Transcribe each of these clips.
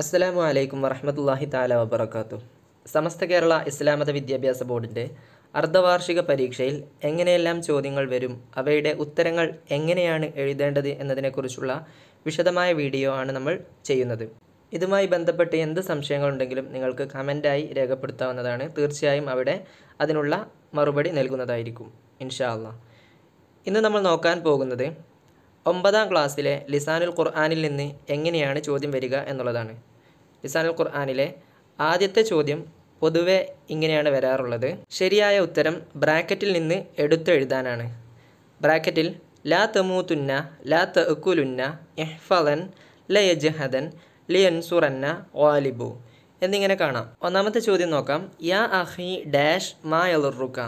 അസ്സലാമു അലൈക്കും വറഹമത്തല്ലാഹി താല വബർക്കാത്തു സമസ്ത കേരള ഇസ്ലാമത വിദ്യാഭ്യാസ ബോർഡിൻ്റെ അർദ്ധവാർഷിക പരീക്ഷയിൽ എങ്ങനെയെല്ലാം ചോദ്യങ്ങൾ വരും അവയുടെ ഉത്തരങ്ങൾ എങ്ങനെയാണ് എഴുതേണ്ടത് എന്നതിനെക്കുറിച്ചുള്ള വിശദമായ വീഡിയോ ആണ് നമ്മൾ ചെയ്യുന്നത് ഇതുമായി ബന്ധപ്പെട്ട് എന്ത് സംശയങ്ങളുണ്ടെങ്കിലും നിങ്ങൾക്ക് കമൻറ്റായി രേഖപ്പെടുത്താവുന്നതാണ് തീർച്ചയായും അവിടെ അതിനുള്ള മറുപടി നൽകുന്നതായിരിക്കും ഇൻഷാ ഇന്ന് നമ്മൾ നോക്കാൻ പോകുന്നത് ഒമ്പതാം ക്ലാസ്സിലെ ലിസാനുൽ ഖുർആാനിൽ നിന്ന് എങ്ങനെയാണ് ചോദ്യം വരിക എന്നുള്ളതാണ് ലിസാനുൽ ഖുർആാനിലെ ആദ്യത്തെ ചോദ്യം പൊതുവെ ഇങ്ങനെയാണ് വരാറുള്ളത് ശരിയായ ഉത്തരം ബ്രാക്കറ്റിൽ നിന്ന് എടുത്തെഴുതാനാണ് ബ്രാക്കറ്റിൽ ലാ തമൂത്തുന്ന ലാ തഅക്കുലുന്ന എഹ്ഫലൻ ലയജഹദൻ ലിയൻസുറന്ന ഓലിബു എന്നിങ്ങനെ കാണാം ഒന്നാമത്തെ ചോദ്യം നോക്കാം യാ അഹി ഡാഷ് മായലുറുക്ക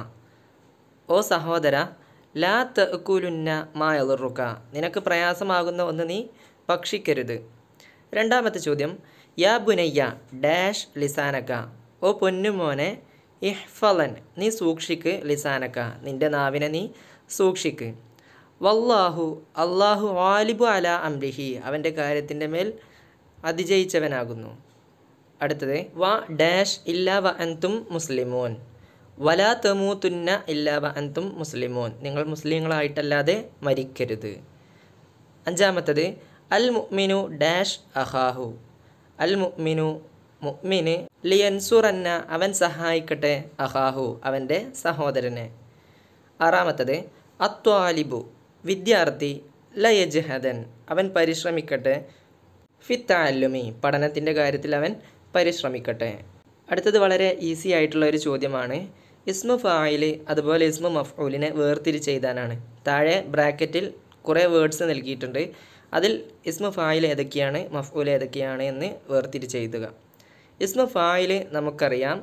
ഓ സഹോദര ലാ മാ മായലുറുക്ക നിനക്ക് പ്രയാസമാകുന്ന ഒന്ന് നീ ഭക്ഷിക്കരുത് രണ്ടാമത്തെ ചോദ്യം യാ ബുനയ്യ ഡാഷ് ലിസാനക്ക ഓ പൊന്നുമോനെ ഇഹ്ഫലൻ നീ സൂക്ഷിക്ക് ലിസാനക്ക നിൻ്റെ നാവിനെ നീ സൂക്ഷിക്ക് വല്ലാഹു അള്ളാഹു വാലിബു അല അംലിഹി അവൻ്റെ കാര്യത്തിൻ്റെ മേൽ അതിജയിച്ചവനാകുന്നു അടുത്തത് വ ഡാഷ് ഇല്ല വ അൻതും മുസ്ലിമോൻ വലാ തമൂത്തുന്ന ഇല്ല വ അൻതും മുസ്ലിമോൻ നിങ്ങൾ മുസ്ലിങ്ങളായിട്ടല്ലാതെ മരിക്കരുത് അഞ്ചാമത്തത് അൽ മുഅ്മിനു ഡാഷ് അഹാഹു അൽ മുഅ്മിനു മുഅ്മിന് ലിയൻസുറന്ന അവൻ സഹായിക്കട്ടെ അഹാഹു അവൻ്റെ സഹോദരനെ ആറാമത്തത് അത്വാലിബു വിദ്യാർത്ഥി ലയജഹദൻ അവൻ പരിശ്രമിക്കട്ടെ ഫിത്താലുമി പഠനത്തിൻ്റെ കാര്യത്തിൽ അവൻ പരിശ്രമിക്കട്ടെ അടുത്തത് വളരെ ഈസി ആയിട്ടുള്ള ഒരു ചോദ്യമാണ് ഇസ്മു ഫായില് അതുപോലെ ഇസ്മു മഫ്ഊലിനെ വേർതിരിച്ചെഴുതാനാണ് താഴെ ബ്രാക്കറ്റിൽ കുറേ വേർഡ്സ് നൽകിയിട്ടുണ്ട് അതിൽ ഇസ്മ ഫായിൽ ഏതൊക്കെയാണ് മഫ്ഊൽ ഏതൊക്കെയാണ് എന്ന് വേർതിരിച്ച് എഴുതുക ഇസ്മ ഫായിൽ നമുക്കറിയാം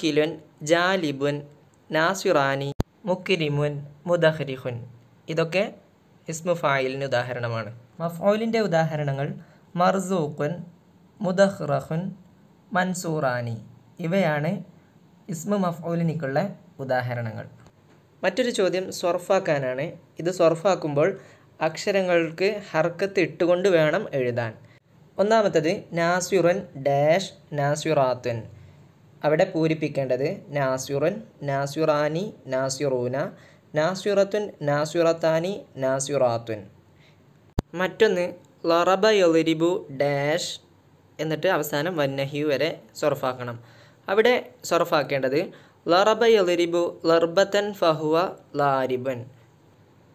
കിലുൻ ജാലിബുൻ നാസിറാനി മുക്കിരിമുൻ മുദഹരിഹുൻ ഇതൊക്കെ ഇസ്മ ഫായിലിന് ഉദാഹരണമാണ് മഫ്ഊലിൻ്റെ ഉദാഹരണങ്ങൾ മർസൂഖുൻ മുദഹ്റഹുൻ മൻസൂറാനി ഇവയാണ് ഇസ്മു മഫ്ഊലിനിക്കുള്ള ഉദാഹരണങ്ങൾ മറ്റൊരു ചോദ്യം സ്വർഫാക്കാനാണ് ഇത് സ്വർഫാക്കുമ്പോൾ അക്ഷരങ്ങൾക്ക് ഹർക്കത്ത് ഇട്ടുകൊണ്ട് വേണം എഴുതാൻ ഒന്നാമത്തത് നാസ്യുറൻ ഡാഷ് നാസ്യുറാത്തുൻ അവിടെ പൂരിപ്പിക്കേണ്ടത് നാസ്യുറൻ നാസ്യുറാനി നാസ്യുറൂന നാസ്യുറത്തുൻ നാസ്യുറത്താനി നാസ്യുറാത്തുൻ മറ്റൊന്ന് ലറബ യൊലിരിബു ഡാഷ് എന്നിട്ട് അവസാനം വന്നഹ്യു വരെ സൊറഫാക്കണം അവിടെ സൊറഫാക്കേണ്ടത് ലറബ യൊലിരിബു ലർബത്തൻ ഫഹുവ ലാരിബൻ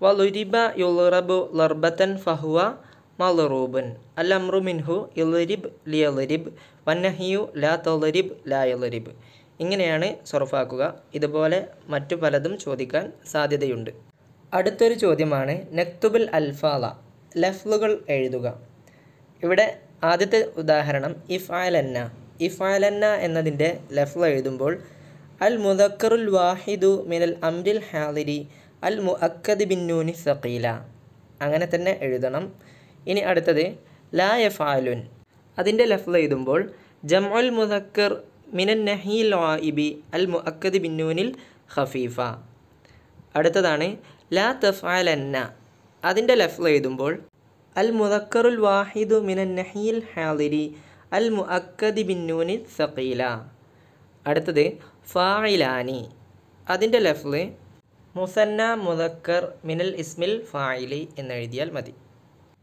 വലുരിബ യുളറബു ലർബത്തൻ ഫഹുവ മലറൂബൻ അൽ മിൻഹു ഇലരിബ് ലിയലരിബ് വന്നഹിയു ലാ തൊലരിബ് ലാ ഇങ്ങനെയാണ് സൊറഫാക്കുക ഇതുപോലെ മറ്റു പലതും ചോദിക്കാൻ സാധ്യതയുണ്ട് അടുത്തൊരു ചോദ്യമാണ് നെക്തുബിൽ അൽഫാല ലഫ്ലുകൾ എഴുതുക ഇവിടെ ആദ്യത്തെ ഉദാഹരണം ഇഫ് ആലന്ന ഇഫ് ആലന്ന എന്നതിൻ്റെ ലഫ്ല എഴുതുമ്പോൾ അൽ മുദക്കറുൽ വാഹിദു മിനൽ അംരിൽ ഹാലിരി അൽ മുഅക്കദ് ബിന്നൂനി സക്കീല അങ്ങനെ തന്നെ എഴുതണം ഇനി അടുത്തത് ലാ യഫാലുൻ അതിൻ്റെ ലഫ്ല എഴുതുമ്പോൾ ജംഉൽ മുസക്കർ മിനൻ നഹീൽ ഇബി അൽ മുഅക്കദ് ബിന്നൂനിൽ ഖഫീഫ അടുത്തതാണ് ലാ തഫാലന്ന അതിൻ്റെ ലഫ്ല എഴുതുമ്പോൾ അൽ മുദക്കറുൽ വാഹിദു മിനൻ നഹീൽ ഹാദിരി അൽ മുഅക്കദി ബിന്നൂനി സക്കീല അടുത്തത് ഫായിലാനി അതിൻ്റെ ലഫ്ല് മുസന്ന മുതക്കർ മിനൽ ഇസ്മിൽ ഫായിലി എന്നെഴുതിയാൽ മതി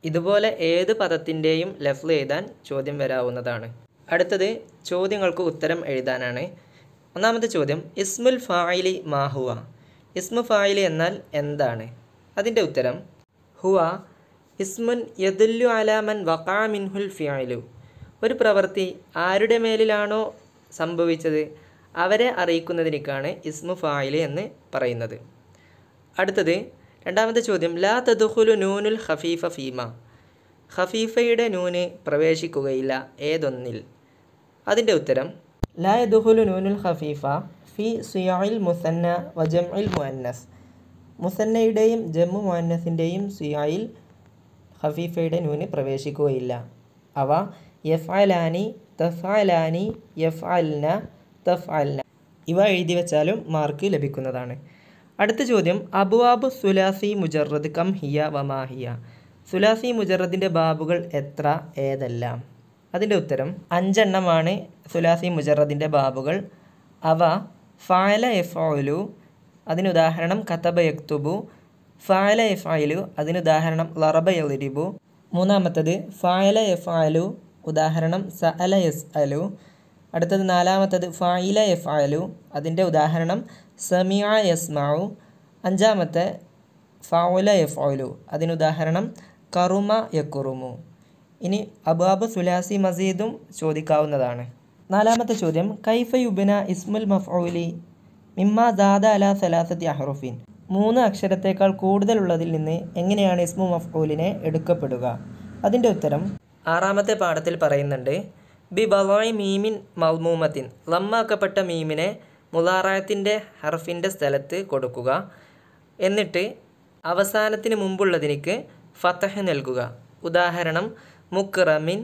ഇതുപോലെ ഏത് പദത്തിൻ്റെയും ലഫ്ൽ എഴുതാൻ ചോദ്യം വരാവുന്നതാണ് അടുത്തത് ചോദ്യങ്ങൾക്ക് ഉത്തരം എഴുതാനാണ് ഒന്നാമത്തെ ചോദ്യം ഇസ്മുൽ ഫായിലി മാഹുവ ഇസ്മു ഫായിലി എന്നാൽ എന്താണ് അതിൻ്റെ ഉത്തരം ഹുവ ഇസ്മുൻ യദുല്ലു അലാമൻ വഖാ മിൻഹുൽ ഫിയായിലു ഒരു പ്രവൃത്തി ആരുടെ മേലിലാണോ സംഭവിച്ചത് അവരെ അറിയിക്കുന്നതിനേക്കാണ് ഇസ്മു ഫായിലി എന്ന് പറയുന്നത് അടുത്തത് രണ്ടാമത്തെ ചോദ്യം ലാ തദുഖുലു നൂനുൽ ഖഫീഫ ഫീമ ഖഫീഫയുടെ നൂന് പ്രവേശിക്കുകയില്ല ഏതൊന്നിൽ അതിൻ്റെ ഉത്തരം ലാ യദുഹുലു നൂനുൽ ഖഫീഫ ഫി സിയായിൽ മുസന്ന വജംഇൽ മുഅന്നസ് മുസന്നയുടെയും ജമ്മു മുഅന്നസിൻ്റെയും സിയായിൽ ഖഫീഫയുടെ നൂന് പ്രവേശിക്കുകയില്ല അവ യഫ് അലാനി തഫ് അലാനി യഫ് അൽന തഫ് അൽന ഇവ എഴുതി വെച്ചാലും മാർക്ക് ലഭിക്കുന്നതാണ് അടുത്ത ചോദ്യം അബുവാബ് സുലാസി മുജറദ് കം ഹിയ വമാഹിയ സുലാസി മുജറദിൻ്റെ ബാബുകൾ എത്ര ഏതെല്ലാം അതിൻ്റെ ഉത്തരം അഞ്ചെണ്ണമാണ് സുലാസി മുജറദിൻ്റെ ബാബുകൾ അവ ഫായല എഫോലു അതിനുദാഹരണം കതബ യക്തുബു ഫായല എഫായലു അതിനുദാഹരണം ലറബ യലിരിബു മൂന്നാമത്തത് ഫായല എഫായലു ഉദാഹരണം സ അല എസ് അലു അടുത്തത് നാലാമത്തത് ഫായില എഫായലു അതിൻ്റെ ഉദാഹരണം സമിയ യസ്മാവു അഞ്ചാമത്തെ ഫൗല യഫ്ഔലു അതിനുദാഹരണം കറുമ യക്കുറുമു ഇനി അബാബ് സുലാസി മസീദും ചോദിക്കാവുന്നതാണ് നാലാമത്തെ ചോദ്യം കൈഫ യുബിന ഇസ്മുൽ മഫ്ഔലി മിമ്മ ദാദ അല സലാസത്തി അഹ്റുഫിൻ മൂന്ന് അക്ഷരത്തേക്കാൾ കൂടുതലുള്ളതിൽ നിന്ന് എങ്ങനെയാണ് ഇസ്മു മഫ്ഊലിനെ എടുക്കപ്പെടുക അതിൻ്റെ ഉത്തരം ആറാമത്തെ പാഠത്തിൽ പറയുന്നുണ്ട് ബി ബവായ് മീമിൻ മൗമൂമത്തിൻ ലമ്മാക്കപ്പെട്ട മീമിനെ മുതാറായത്തിൻ്റെ ഹർഫിൻ്റെ സ്ഥലത്ത് കൊടുക്കുക എന്നിട്ട് അവസാനത്തിന് മുമ്പുള്ളതിനേക്ക് ഫത്തഹ് നൽകുക ഉദാഹരണം മുക്കറമിൻ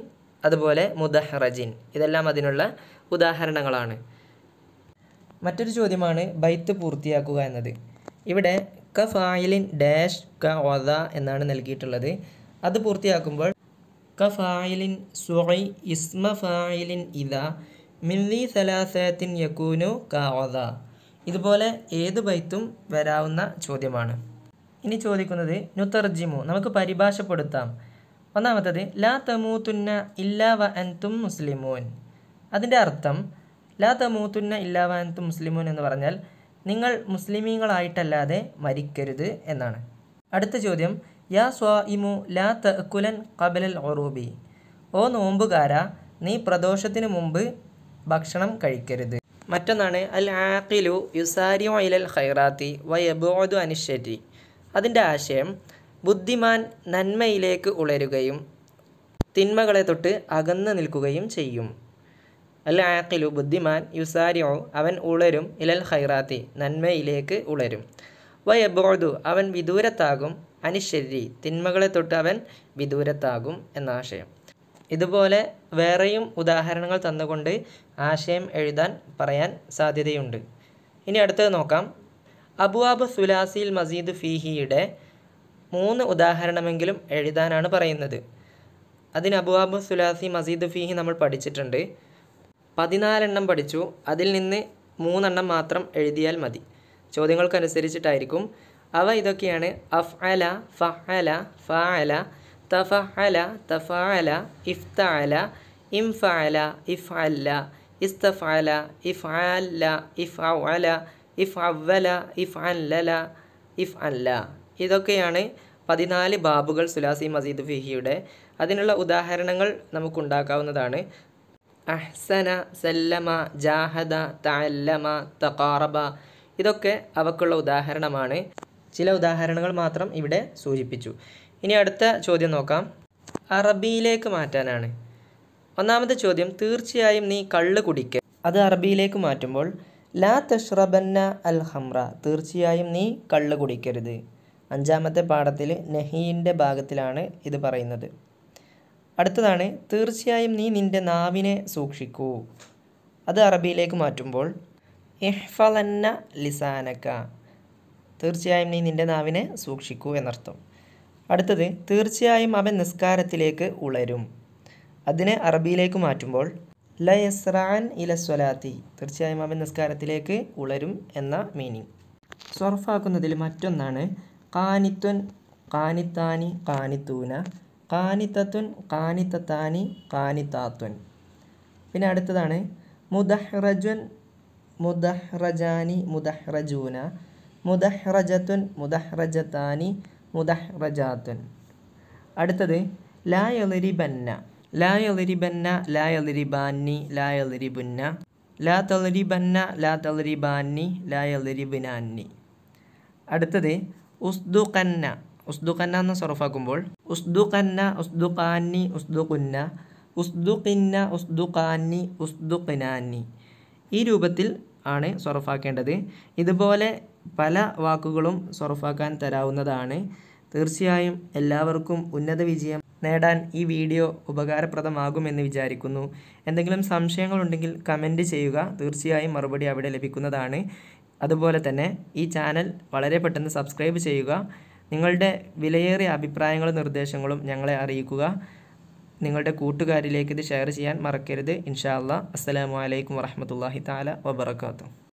അതുപോലെ മുദഹ്റജിൻ ഇതെല്ലാം അതിനുള്ള ഉദാഹരണങ്ങളാണ് മറ്റൊരു ചോദ്യമാണ് ബൈത്ത് പൂർത്തിയാക്കുക എന്നത് ഇവിടെ ക ഫായിലിൻ ഡാഷ് ക ഒത എന്നാണ് നൽകിയിട്ടുള്ളത് അത് പൂർത്തിയാക്കുമ്പോൾ ക ഫായിലിൻ സുഹൈ ഇസ്മ ഫായിലിൻ ഇദ മില്ലി സലാസത്തിൻ യക്കൂനു കാവത ഇതുപോലെ ഏത് ബൈത്തും വരാവുന്ന ചോദ്യമാണ് ഇനി ചോദിക്കുന്നത് നുതർജിമു നമുക്ക് പരിഭാഷപ്പെടുത്താം ഒന്നാമത്തത് ലാ തമൂത്തുന്ന ഇല്ലാ വ അൻതും മുസ്ലിമൂൻ അതിൻ്റെ അർത്ഥം ലാ തമൂത്തുന്ന ഇല്ലാ വ അൻതും മുസ്ലിമൂൻ എന്ന് പറഞ്ഞാൽ നിങ്ങൾ മുസ്ലിമീങ്ങളായിട്ടല്ലാതെ മരിക്കരുത് എന്നാണ് അടുത്ത ചോദ്യം യാ സ്വാ ഇമു ലാ തക്കുലൻ കബലൽ ഒറൂബി ഓ നോമ്പുകാര നീ പ്രദോഷത്തിനു മുമ്പ് ഭക്ഷണം കഴിക്കരുത് മറ്റൊന്നാണ് അൽ ആഖിലു യുസാരിയോ ഇലൽ ഖൈറാത്തി വയബോധു അനിഷരി അതിൻ്റെ ആശയം ബുദ്ധിമാൻ നന്മയിലേക്ക് ഉളരുകയും തിന്മകളെ തൊട്ട് അകന്നു നിൽക്കുകയും ചെയ്യും അൽ ആഖിലു ബുദ്ധിമാൻ യുസാരിയോ അവൻ ഉളരും ഇലൽ ഖൈറാത്തി നന്മയിലേക്ക് ഉളരും വയബോധു അവൻ വിദൂരത്താകും അനിശ്ശരി തിന്മകളെ തൊട്ട് അവൻ വിദൂരത്താകും എന്ന ആശയം ഇതുപോലെ വേറെയും ഉദാഹരണങ്ങൾ തന്നുകൊണ്ട് ആശയം എഴുതാൻ പറയാൻ സാധ്യതയുണ്ട് ഇനി അടുത്തത് നോക്കാം അബുവാബ് സുലാസിൽ മസീദ് ഫീഹിയുടെ മൂന്ന് ഉദാഹരണമെങ്കിലും എഴുതാനാണ് പറയുന്നത് അതിന് അബുവാബ് സുലാസി മസീദ് ഫീഹി നമ്മൾ പഠിച്ചിട്ടുണ്ട് പതിനാലെണ്ണം പഠിച്ചു അതിൽ നിന്ന് മൂന്നെണ്ണം മാത്രം എഴുതിയാൽ മതി ചോദ്യങ്ങൾക്കനുസരിച്ചിട്ടായിരിക്കും അവ ഇതൊക്കെയാണ് അഫ് അല ഫ അല ഫ അല തഫഅല തഫഅല ഇഫ്തഅല ഇംഫഅല ഇഫ്അല്ല ഇസ്തഫഅല ഇഫ്അല്ല ഇഫ്അല ഇഫ്അവല ഇഫ്അല്ലല ഇഫ്അല ഇതൊക്കെയാണ് പതിനാല് ബാബുകൾ സുലാസി മസീദ് ഫിഹിയുടെ അതിനുള്ള ഉദാഹരണങ്ങൾ നമുക്കുണ്ടാക്കാവുന്നതാണ് അഹ്സന സല്ലമ ജാഹദ തഅല്ലമ തഖാറബ ഇതൊക്കെ അവക്കുള്ള ഉദാഹരണമാണ് ചില ഉദാഹരണങ്ങൾ മാത്രം ഇവിടെ സൂചിപ്പിച്ചു ഇനി അടുത്ത ചോദ്യം നോക്കാം അറബിയിലേക്ക് മാറ്റാനാണ് ഒന്നാമത്തെ ചോദ്യം തീർച്ചയായും നീ കള്ള് കുടിക്ക അത് അറബിയിലേക്ക് മാറ്റുമ്പോൾ ലാ തഷ്റബന്ന അൽ ഹംറ തീർച്ചയായും നീ കള്ള് കുടിക്കരുത് അഞ്ചാമത്തെ പാഠത്തിൽ നെഹീൻ്റെ ഭാഗത്തിലാണ് ഇത് പറയുന്നത് അടുത്തതാണ് തീർച്ചയായും നീ നിൻ്റെ നാവിനെ സൂക്ഷിക്കൂ അത് അറബിയിലേക്ക് മാറ്റുമ്പോൾ എഹ്ഫലന്ന ലിസാനക്ക തീർച്ചയായും നീ നിൻ്റെ നാവിനെ സൂക്ഷിക്കൂ എന്നർത്ഥം അടുത്തത് തീർച്ചയായും അവൻ നിസ്കാരത്തിലേക്ക് ഉളരും അതിനെ അറബിയിലേക്ക് മാറ്റുമ്പോൾ ല ഇലസ്വലാത്തി ഇല സ്വലാത്തി തീർച്ചയായും അവൻ നിസ്കാരത്തിലേക്ക് ഉളരും എന്ന മീനിങ് സ്വർഫാക്കുന്നതിൽ മറ്റൊന്നാണ് കാനിത്വൻ കാനിത്താനി കാനിത്തൂന കാനിത്തത്വൻ കാനിത്തത്താനി കാനിത്താത്വൻ പിന്നെ അടുത്തതാണ് മുദഹ്റജ്വൻ മുദഹ്റജാനി മുദഹ്റജൂന മുദഹ്റജത്വൻ മുദഹ്റജത്താനി മുദഹ്റജാത്തുൻ അടുത്തത് ലായലിരിബന്ന ലായലിരിബന്ന ലായലിരിബാന്നി ലായലിരിബുന്ന ലാ തളരിബന്ന ലാ തളരിബാന്നി ലായലിരിബിനാന്നി അടുത്തത് ഉസ്ദുഖന്ന ഉസ്ദുഖന്ന എന്ന് സൊറഫാക്കുമ്പോൾ ഉസ്ദുഖന്ന ഉസ്ദുഖാന്നി ഉസ്ദുഖുന്ന ഉസ്ദുഖിന്ന ഉസ്ദുഖാന്നി ഉസ്ദുഖിനാന്നി ഈ രൂപത്തിൽ ആണ് സൊറഫാക്കേണ്ടത് ഇതുപോലെ പല വാക്കുകളും സൊറഫാക്കാൻ തരാവുന്നതാണ് തീർച്ചയായും എല്ലാവർക്കും ഉന്നത വിജയം നേടാൻ ഈ വീഡിയോ ഉപകാരപ്രദമാകുമെന്ന് വിചാരിക്കുന്നു എന്തെങ്കിലും സംശയങ്ങളുണ്ടെങ്കിൽ കമൻറ്റ് ചെയ്യുക തീർച്ചയായും മറുപടി അവിടെ ലഭിക്കുന്നതാണ് അതുപോലെ തന്നെ ഈ ചാനൽ വളരെ പെട്ടെന്ന് സബ്സ്ക്രൈബ് ചെയ്യുക നിങ്ങളുടെ വിലയേറിയ അഭിപ്രായങ്ങളും നിർദ്ദേശങ്ങളും ഞങ്ങളെ അറിയിക്കുക നിങ്ങളുടെ കൂട്ടുകാരിലേക്ക് ഇത് ഷെയർ ചെയ്യാൻ മറക്കരുത് ഇൻഷാ അല്ലാ അസ്സലാമലൈക്കും വറഹമത്തല്ലാഹി താല വബർക്കാത്തു